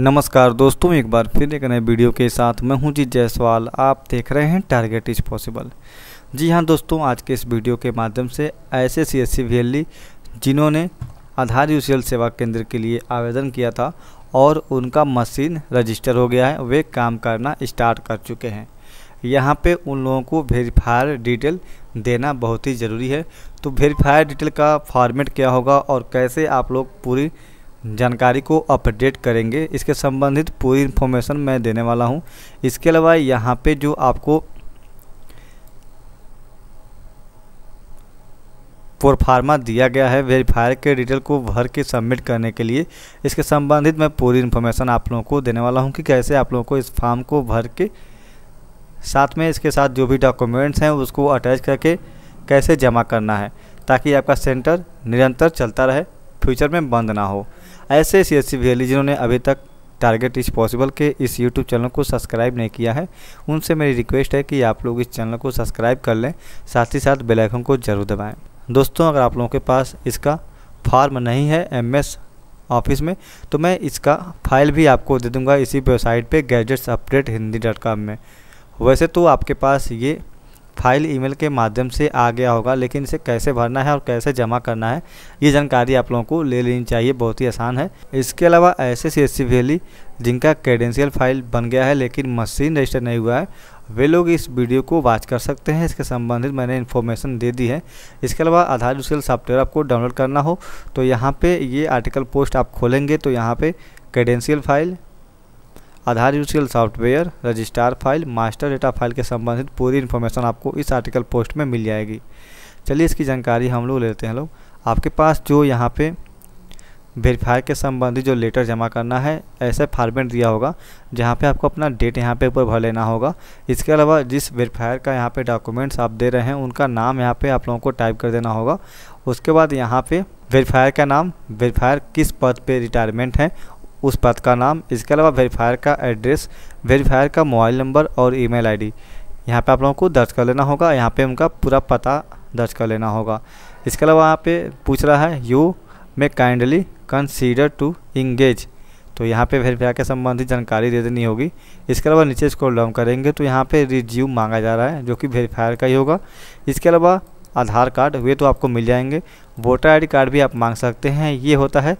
नमस्कार दोस्तों एक बार फिर एक नए वीडियो के साथ मैं हूं जी जायसवाल आप देख रहे हैं टारगेट इज पॉसिबल जी हां दोस्तों आज के इस वीडियो के माध्यम से ऐसे सी एस सी जिन्होंने आधार यू सेवा केंद्र के लिए आवेदन किया था और उनका मशीन रजिस्टर हो गया है वे काम करना स्टार्ट कर चुके हैं यहाँ पे उन लोगों को वेरीफायर डिटेल देना बहुत ही ज़रूरी है तो वेरीफायर डिटेल का फॉर्मेट क्या होगा और कैसे आप लोग पूरी जानकारी को अपडेट करेंगे इसके संबंधित पूरी इन्फॉर्मेशन मैं देने वाला हूँ इसके अलावा यहाँ पे जो आपको प्रोफार्मा दिया गया है वेरीफायर के डिटेल को भर के सबमिट करने के लिए इसके संबंधित मैं पूरी इन्फॉर्मेशन आप लोगों को देने वाला हूँ कि कैसे आप लोगों को इस फॉर्म को भर के साथ में इसके साथ जो भी डॉक्यूमेंट्स हैं उसको अटैच करके कैसे जमा करना है ताकि आपका सेंटर निरंतर चलता रहे फ्यूचर में बंद ना हो ऐसे सी एस वैली जिन्होंने अभी तक टारगेट इज़ पॉसिबल के इस यूट्यूब चैनल को सब्सक्राइब नहीं किया है उनसे मेरी रिक्वेस्ट है कि आप लोग इस चैनल को सब्सक्राइब कर लें साथ ही साथ बेलाइकन को जरूर दबाएँ दोस्तों अगर आप लोगों के पास इसका फॉर्म नहीं है एम ऑफिस में तो मैं इसका फाइल भी आपको दे दूंगा इसी वेबसाइट पे gadgets update Hindi dot com में वैसे तो आपके पास ये फाइल ईमेल के माध्यम से आ गया होगा लेकिन इसे कैसे भरना है और कैसे जमा करना है ये जानकारी आप लोगों को ले लेनी चाहिए बहुत ही आसान है इसके अलावा ऐसे सी एस वैली जिनका क्रेडेंशियल फाइल बन गया है लेकिन मशीन रजिस्टर नहीं हुआ है वे लोग इस वीडियो को वॉच कर सकते हैं इसके संबंधित मैंने इन्फॉर्मेशन दे दी है इसके अलावा आधार डिजिटल सॉफ्टवेयर आपको डाउनलोड करना हो तो यहाँ पे ये आर्टिकल पोस्ट आप खोलेंगे तो यहाँ पे credential file Aadhaar UCL software registrar file master data file के संबंधित पूरी इन्फॉर्मेशन आपको इस आर्टिकल पोस्ट में मिल जाएगी चलिए इसकी जानकारी हम लोग लेते हैं लोग आपके पास जो यहाँ पे वेरीफाई के संबंधित जो लेटर जमा करना है ऐसे फार्मेट दिया होगा जहाँ पे आपको अपना डेट यहाँ पे ऊपर भर लेना होगा इसके अलावा जिस वेरीफायर का यहाँ पे डॉक्यूमेंट्स आप दे रहे हैं उनका नाम यहाँ पे आप लोगों को टाइप कर देना होगा उसके बाद यहाँ पे वेरीफायर का नाम वेरीफायर किस पद पे रिटायरमेंट है उस पद का नाम इसके अलावा वेरीफायर का एड्रेस वेरीफायर का मोबाइल नंबर और ईमेल आईडी यहाँ पे आप लोगों को दर्ज कर लेना होगा यहाँ पे उनका पूरा पता दर्ज कर लेना होगा इसके अलावा यहाँ पे पूछ रहा है यू में काइंडली कंसीडर टू इंगेज तो यहाँ पे वेरीफायर के संबंधित जानकारी दे देनी होगी इसके अलावा नीचे इसको डाउन करेंगे तो यहाँ पे रिज्यूम मांगा जा रहा है जो कि वेरीफायर का ही होगा इसके अलावा आधार कार्ड वे तो आपको मिल जाएंगे वोटर आईडी कार्ड भी आप मांग सकते हैं ये होता है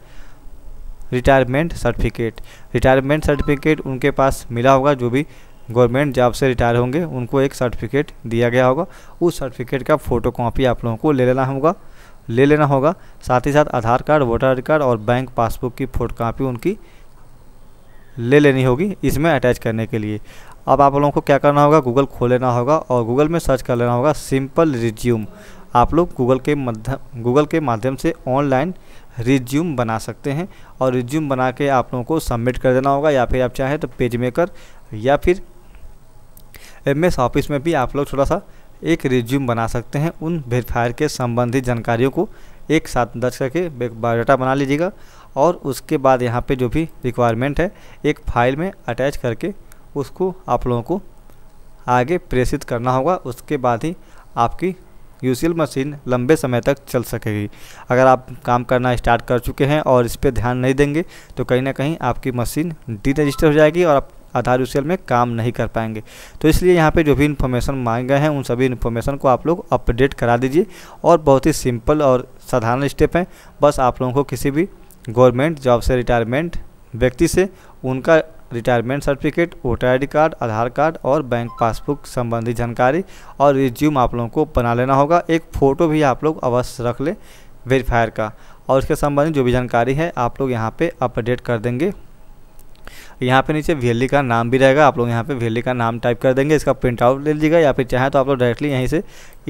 रिटायरमेंट सर्टिफिकेट रिटायरमेंट सर्टिफिकेट उनके पास मिला होगा जो भी गवर्नमेंट जॉब से रिटायर होंगे उनको एक सर्टिफिकेट दिया गया होगा उस सर्टिफिकेट का फ़ोटो कॉपी आप लोगों को ले लेना होगा ले लेना होगा साथ ही साथ आधार कार्ड वोटर कार्ड और बैंक पासबुक की फ़ोटो कापी उनकी ले लेनी होगी इसमें अटैच करने के लिए अब आप लोगों को क्या करना होगा गूगल खोल लेना होगा और गूगल में सर्च कर लेना होगा सिंपल रिज्यूम आप लोग गूगल के मध्यम गूगल के माध्यम से ऑनलाइन रिज्यूम बना सकते हैं और रिज्यूम बना के आप लोगों को सबमिट कर देना होगा या फिर आप चाहें तो पेज मेकर या फिर एम एस ऑफिस में भी आप लोग थोड़ा सा एक रिज्यूम बना सकते हैं उन वेरीफायर के संबंधित जानकारियों को एक साथ दर्ज करके बायोडाटा बना लीजिएगा और उसके बाद यहाँ पे जो भी रिक्वायरमेंट है एक फाइल में अटैच करके उसको आप लोगों को आगे प्रेषित करना होगा उसके बाद ही आपकी यूसीएल मशीन लंबे समय तक चल सकेगी अगर आप काम करना स्टार्ट कर चुके हैं और इस पर ध्यान नहीं देंगे तो कहीं ना कहीं आपकी मशीन डी रजिस्टर हो जाएगी और आप आधार यूसीएल में काम नहीं कर पाएंगे तो इसलिए यहाँ पे जो भी इन्फॉर्मेशन मांगे हैं उन सभी इन्फॉर्मेशन को आप लोग अपडेट करा दीजिए और बहुत ही सिंपल और साधारण स्टेप हैं बस आप लोगों को किसी भी गवर्नमेंट जॉब से रिटायरमेंट व्यक्ति से उनका retirement certificate voter I card Aadhaar card और बैंक पासबुक संबंधी जानकारी और रिज्यूम आप लोगों को बना लेना होगा एक फ़ोटो भी आप लोग अवश्य रख लें वेरीफायर का और इसके संबंधित जो भी जानकारी है आप लोग यहाँ पर अपडेट कर देंगे यहाँ पे नीचे वेली का नाम भी रहेगा आप लोग यहाँ पे वेली का नाम टाइप कर देंगे इसका प्रिंट आउट ले लीजिएगा या फिर चाहें तो आप लोग डायरेक्टली यहीं से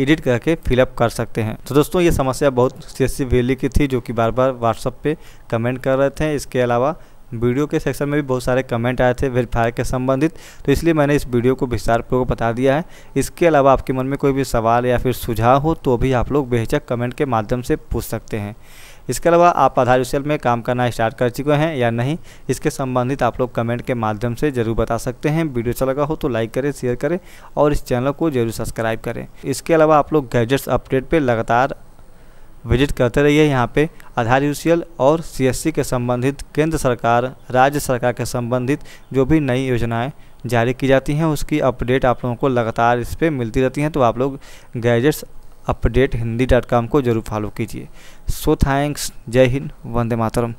एडिट करके फिलअप कर सकते हैं तो दोस्तों ये समस्या बहुत सी वेली की थी जो कि बार बार व्हाट्सअप पर कमेंट कर रहे थे इसके अलावा वीडियो के सेक्शन में भी बहुत सारे कमेंट आए थे वेरीफायर के संबंधित तो इसलिए मैंने इस वीडियो को विस्तार पूर्वक बता दिया है इसके अलावा आपके मन में कोई भी सवाल या फिर सुझाव हो तो भी आप लोग बेहचक कमेंट के माध्यम से पूछ सकते हैं इसके अलावा आप आधार यूसीएल में काम करना स्टार्ट कर चुके हैं या नहीं इसके संबंधित आप लोग कमेंट के माध्यम से जरूर बता सकते हैं वीडियो अच्छा लगा हो तो लाइक करें शेयर करें और इस चैनल को जरूर सब्सक्राइब करें इसके अलावा आप लोग गैजेट्स अपडेट पर लगातार विजिट करते रहिए यहाँ पे आधार यू और सीएससी के संबंधित केंद्र सरकार राज्य सरकार के संबंधित जो भी नई योजनाएं जारी की जाती हैं उसकी अपडेट आप लोगों को लगातार इस पर मिलती रहती हैं तो आप लोग gadgets update Hindi dot com को जरूर फॉलो कीजिए सो थैंक्स जय हिंद वंदे मातरम